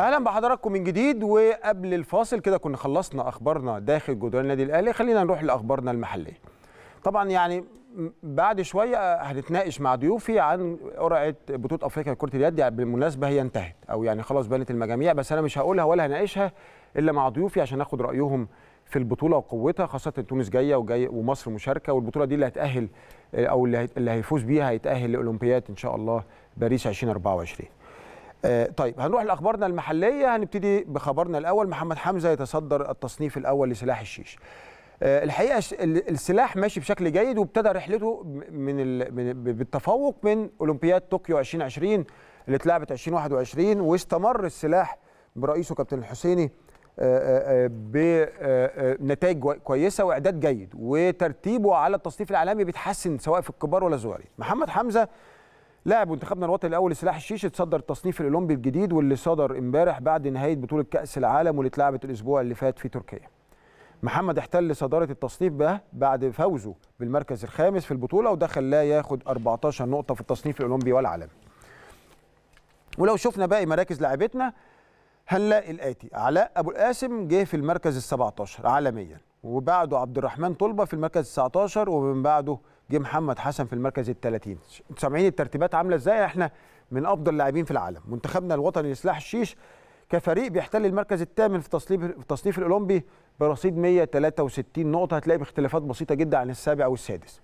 اهلا بحضراتكم من جديد وقبل الفاصل كده كنا خلصنا اخبارنا داخل جدران النادي الاهلي خلينا نروح لاخبارنا المحليه طبعا يعني بعد شويه هنتناقش مع ضيوفي عن قرعه بطوله افريقيا لكره اليد يعني بالمناسبه هي انتهت او يعني خلاص بنت المجاميع بس انا مش هقولها ولا هناقشها الا مع ضيوفي عشان اخد رايهم في البطوله وقوتها خاصه تونس جايه وجاي ومصر مشاركه والبطوله دي اللي هتاهل او اللي هيفوز بيها هيتاهل لاولمبياد ان شاء الله باريس 2024 آه، طيب هنروح لاخبارنا المحليه هنبتدي بخبرنا الاول محمد حمزه يتصدر التصنيف الاول لسلاح الشيش آه، الحقيقه السلاح ماشي بشكل جيد وابتدى رحلته من بالتفوق من اولمبياد طوكيو 2020 اللي اتلعبت 2021 واستمر السلاح برئيسه كابتن الحسيني آه، بنتائج كويسه واعداد جيد وترتيبه على التصنيف العالمي بيتحسن سواء في الكبار ولا الصغيرين محمد حمزه لاعب منتخبنا الوطني الاول سلاح الشيش اتصدر التصنيف الاولمبي الجديد واللي صدر امبارح بعد نهايه بطوله كاس العالم واللي اتلعبت الاسبوع اللي فات في تركيا. محمد احتل صداره التصنيف ده بعد فوزه بالمركز الخامس في البطوله ودخل لا ياخد 14 نقطه في التصنيف الاولمبي والعالمي. ولو شفنا باقي مراكز لاعبتنا هنلاقي الاتي علاء ابو القاسم جه في المركز ال 17 عالميا وبعده عبد الرحمن طلبه في المركز ال 19 ومن بعده جه محمد حسن في المركز ال 30 انتوا سامعين الترتيبات عامله ازاي احنا من افضل اللاعبين في العالم منتخبنا الوطني لسلاح الشيش كفريق بيحتل المركز الثامن في تصنيف في التصنيف الاولمبي برصيد 163 نقطه هتلاقي باختلافات بسيطه جدا عن السابع والسادس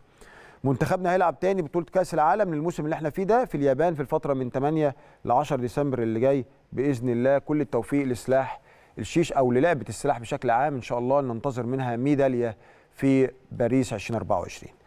منتخبنا هيلعب تاني بطوله كاس العالم للموسم اللي احنا فيه ده في اليابان في الفتره من 8 ل 10 ديسمبر اللي جاي باذن الله كل التوفيق لسلاح الشيش او للعبه السلاح بشكل عام ان شاء الله ننتظر منها ميداليه في باريس 2024